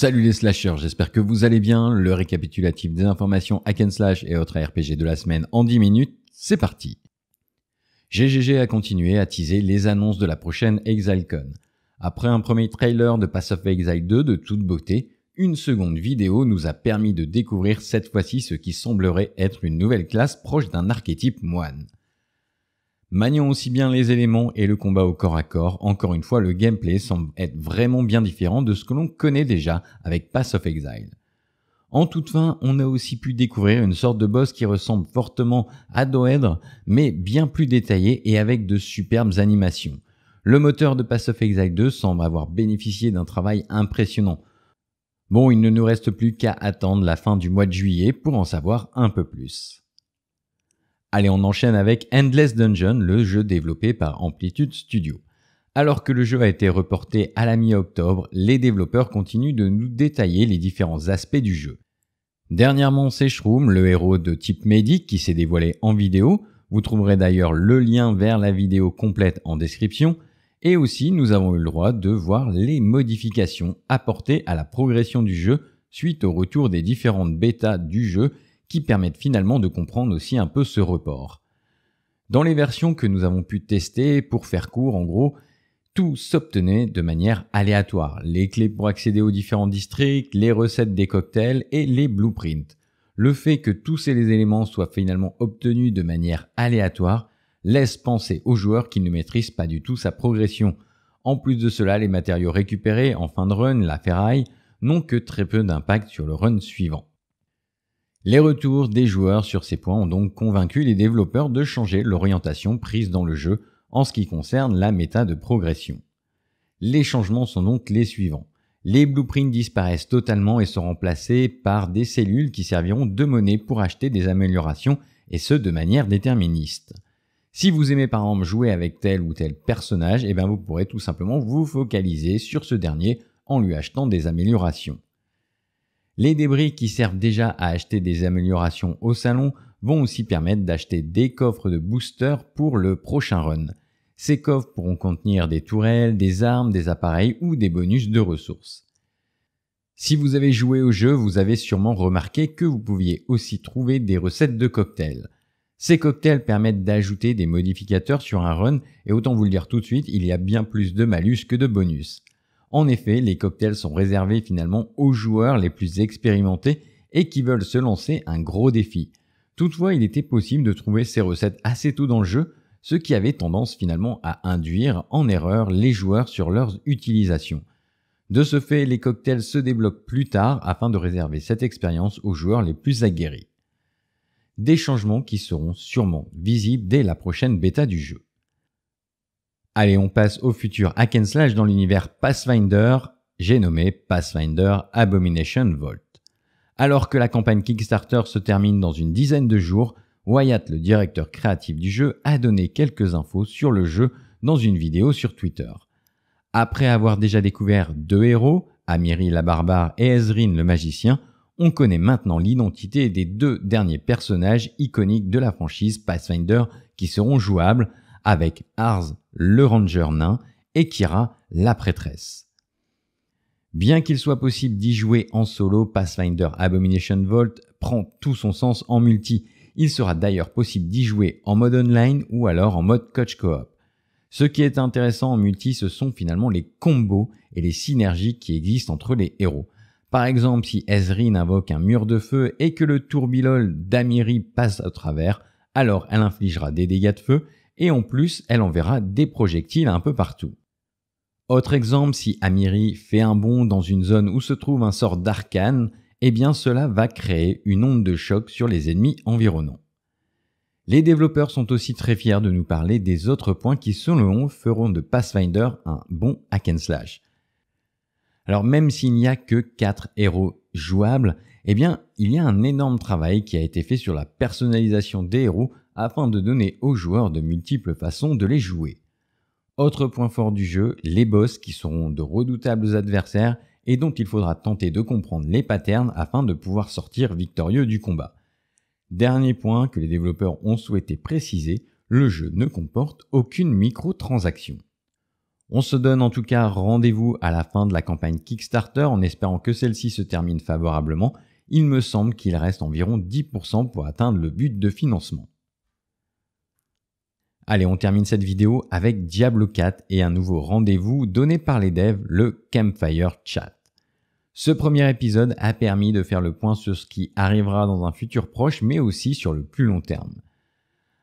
Salut les slashers, j'espère que vous allez bien. Le récapitulatif des informations Hackenslash et autres RPG de la semaine en 10 minutes, c'est parti. GGG a continué à teaser les annonces de la prochaine ExileCon. Après un premier trailer de Pass of Exile 2 de toute beauté, une seconde vidéo nous a permis de découvrir cette fois-ci ce qui semblerait être une nouvelle classe proche d'un archétype moine. Maniant aussi bien les éléments et le combat au corps à corps, encore une fois, le gameplay semble être vraiment bien différent de ce que l'on connaît déjà avec Pass of Exile. En toute fin, on a aussi pu découvrir une sorte de boss qui ressemble fortement à Doedre, mais bien plus détaillé et avec de superbes animations. Le moteur de Pass of Exile 2 semble avoir bénéficié d'un travail impressionnant. Bon, il ne nous reste plus qu'à attendre la fin du mois de juillet pour en savoir un peu plus. Allez, on enchaîne avec Endless Dungeon, le jeu développé par Amplitude Studio. Alors que le jeu a été reporté à la mi-octobre, les développeurs continuent de nous détailler les différents aspects du jeu. Dernièrement, c'est Shroom, le héros de type médic qui s'est dévoilé en vidéo. Vous trouverez d'ailleurs le lien vers la vidéo complète en description. Et aussi, nous avons eu le droit de voir les modifications apportées à la progression du jeu suite au retour des différentes bêtas du jeu qui permettent finalement de comprendre aussi un peu ce report. Dans les versions que nous avons pu tester, pour faire court en gros, tout s'obtenait de manière aléatoire. Les clés pour accéder aux différents districts, les recettes des cocktails et les blueprints. Le fait que tous ces éléments soient finalement obtenus de manière aléatoire laisse penser aux joueurs qui ne maîtrisent pas du tout sa progression. En plus de cela, les matériaux récupérés en fin de run, la ferraille, n'ont que très peu d'impact sur le run suivant. Les retours des joueurs sur ces points ont donc convaincu les développeurs de changer l'orientation prise dans le jeu en ce qui concerne la méta de progression. Les changements sont donc les suivants. Les blueprints disparaissent totalement et sont remplacés par des cellules qui serviront de monnaie pour acheter des améliorations et ce de manière déterministe. Si vous aimez par exemple jouer avec tel ou tel personnage, eh bien vous pourrez tout simplement vous focaliser sur ce dernier en lui achetant des améliorations. Les débris qui servent déjà à acheter des améliorations au salon vont aussi permettre d'acheter des coffres de boosters pour le prochain run. Ces coffres pourront contenir des tourelles, des armes, des appareils ou des bonus de ressources. Si vous avez joué au jeu, vous avez sûrement remarqué que vous pouviez aussi trouver des recettes de cocktails. Ces cocktails permettent d'ajouter des modificateurs sur un run et autant vous le dire tout de suite, il y a bien plus de malus que de bonus. En effet, les cocktails sont réservés finalement aux joueurs les plus expérimentés et qui veulent se lancer un gros défi. Toutefois, il était possible de trouver ces recettes assez tôt dans le jeu, ce qui avait tendance finalement à induire en erreur les joueurs sur leurs utilisations. De ce fait, les cocktails se débloquent plus tard afin de réserver cette expérience aux joueurs les plus aguerris. Des changements qui seront sûrement visibles dès la prochaine bêta du jeu. Allez, on passe au futur hackenslash dans l'univers Pathfinder, j'ai nommé Pathfinder Abomination Vault. Alors que la campagne Kickstarter se termine dans une dizaine de jours, Wyatt, le directeur créatif du jeu, a donné quelques infos sur le jeu dans une vidéo sur Twitter. Après avoir déjà découvert deux héros, Amiri la barbare et Ezrin le magicien, on connaît maintenant l'identité des deux derniers personnages iconiques de la franchise Pathfinder qui seront jouables avec Ars, le ranger nain, et Kira, la prêtresse. Bien qu'il soit possible d'y jouer en solo, Pathfinder Abomination Vault prend tout son sens en multi. Il sera d'ailleurs possible d'y jouer en mode online ou alors en mode coach co-op. Ce qui est intéressant en multi, ce sont finalement les combos et les synergies qui existent entre les héros. Par exemple, si Ezrin invoque un mur de feu et que le tourbilol d'Amiri passe à travers, alors elle infligera des dégâts de feu et en plus, elle enverra des projectiles un peu partout. Autre exemple, si Amiri fait un bond dans une zone où se trouve un sort d'arcane, eh bien cela va créer une onde de choc sur les ennemis environnants. Les développeurs sont aussi très fiers de nous parler des autres points qui selon eux feront de Pathfinder un bon hack and slash. Alors même s'il n'y a que 4 héros jouables, eh bien il y a un énorme travail qui a été fait sur la personnalisation des héros afin de donner aux joueurs de multiples façons de les jouer. Autre point fort du jeu, les boss qui seront de redoutables adversaires et dont il faudra tenter de comprendre les patterns afin de pouvoir sortir victorieux du combat. Dernier point que les développeurs ont souhaité préciser, le jeu ne comporte aucune microtransaction. On se donne en tout cas rendez-vous à la fin de la campagne Kickstarter en espérant que celle-ci se termine favorablement. Il me semble qu'il reste environ 10% pour atteindre le but de financement. Allez, on termine cette vidéo avec Diablo 4 et un nouveau rendez-vous donné par les devs, le Campfire Chat. Ce premier épisode a permis de faire le point sur ce qui arrivera dans un futur proche, mais aussi sur le plus long terme.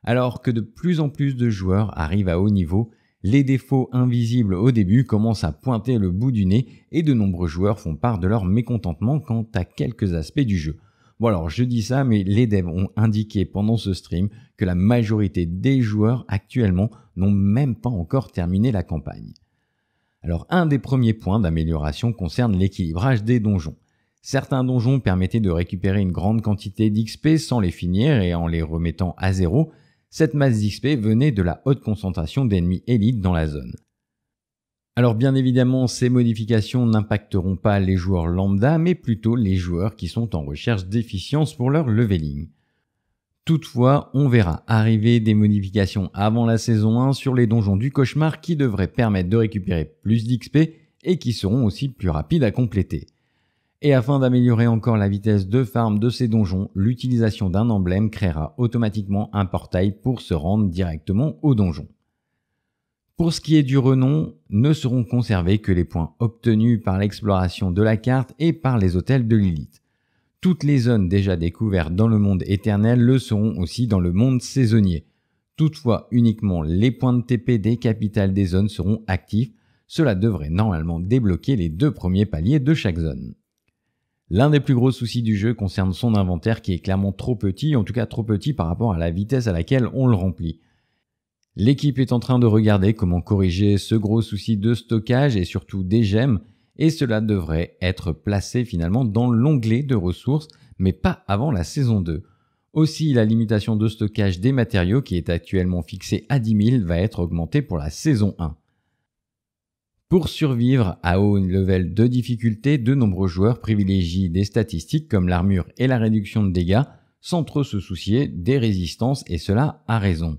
Alors que de plus en plus de joueurs arrivent à haut niveau, les défauts invisibles au début commencent à pointer le bout du nez et de nombreux joueurs font part de leur mécontentement quant à quelques aspects du jeu. Bon alors je dis ça, mais les devs ont indiqué pendant ce stream que la majorité des joueurs actuellement n'ont même pas encore terminé la campagne. Alors un des premiers points d'amélioration concerne l'équilibrage des donjons. Certains donjons permettaient de récupérer une grande quantité d'XP sans les finir et en les remettant à zéro. Cette masse d'XP venait de la haute concentration d'ennemis élites dans la zone. Alors bien évidemment, ces modifications n'impacteront pas les joueurs lambda, mais plutôt les joueurs qui sont en recherche d'efficience pour leur leveling. Toutefois, on verra arriver des modifications avant la saison 1 sur les donjons du cauchemar qui devraient permettre de récupérer plus d'XP et qui seront aussi plus rapides à compléter. Et afin d'améliorer encore la vitesse de farm de ces donjons, l'utilisation d'un emblème créera automatiquement un portail pour se rendre directement au donjon. Pour ce qui est du renom, ne seront conservés que les points obtenus par l'exploration de la carte et par les hôtels de Lilith. Toutes les zones déjà découvertes dans le monde éternel le seront aussi dans le monde saisonnier. Toutefois, uniquement les points de TP des capitales des zones seront actifs. Cela devrait normalement débloquer les deux premiers paliers de chaque zone. L'un des plus gros soucis du jeu concerne son inventaire qui est clairement trop petit, en tout cas trop petit par rapport à la vitesse à laquelle on le remplit. L'équipe est en train de regarder comment corriger ce gros souci de stockage et surtout des gemmes, et cela devrait être placé finalement dans l'onglet de ressources, mais pas avant la saison 2. Aussi, la limitation de stockage des matériaux qui est actuellement fixée à 10 000 va être augmentée pour la saison 1. Pour survivre à haut level de difficulté, de nombreux joueurs privilégient des statistiques comme l'armure et la réduction de dégâts sans trop se soucier des résistances et cela a raison.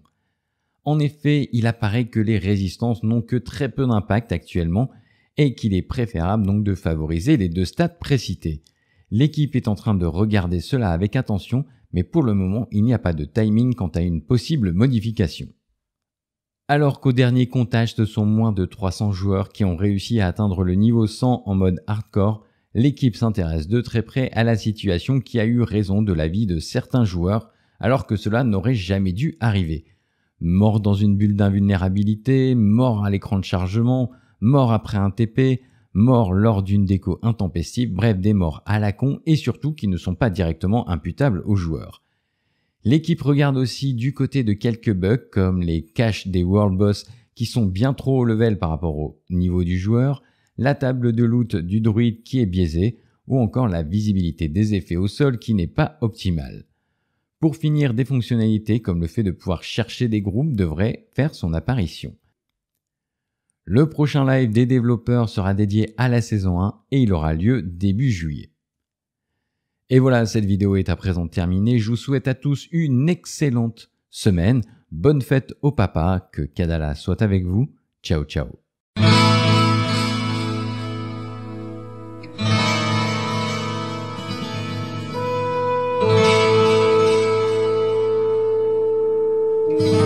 En effet, il apparaît que les résistances n'ont que très peu d'impact actuellement et qu'il est préférable donc de favoriser les deux stats précités. L'équipe est en train de regarder cela avec attention, mais pour le moment, il n'y a pas de timing quant à une possible modification. Alors qu'au dernier comptage, ce sont moins de 300 joueurs qui ont réussi à atteindre le niveau 100 en mode hardcore, l'équipe s'intéresse de très près à la situation qui a eu raison de la vie de certains joueurs, alors que cela n'aurait jamais dû arriver mort dans une bulle d'invulnérabilité, mort à l'écran de chargement, mort après un TP, mort lors d'une déco intempestive, bref des morts à la con et surtout qui ne sont pas directement imputables aux joueurs. L'équipe regarde aussi du côté de quelques bugs comme les caches des World Boss qui sont bien trop au level par rapport au niveau du joueur, la table de loot du druide qui est biaisée, ou encore la visibilité des effets au sol qui n'est pas optimale. Pour finir, des fonctionnalités comme le fait de pouvoir chercher des groupes devraient faire son apparition. Le prochain live des développeurs sera dédié à la saison 1 et il aura lieu début juillet. Et voilà, cette vidéo est à présent terminée. Je vous souhaite à tous une excellente semaine. Bonne fête au papa, que Kadala soit avec vous. Ciao ciao. Thank you.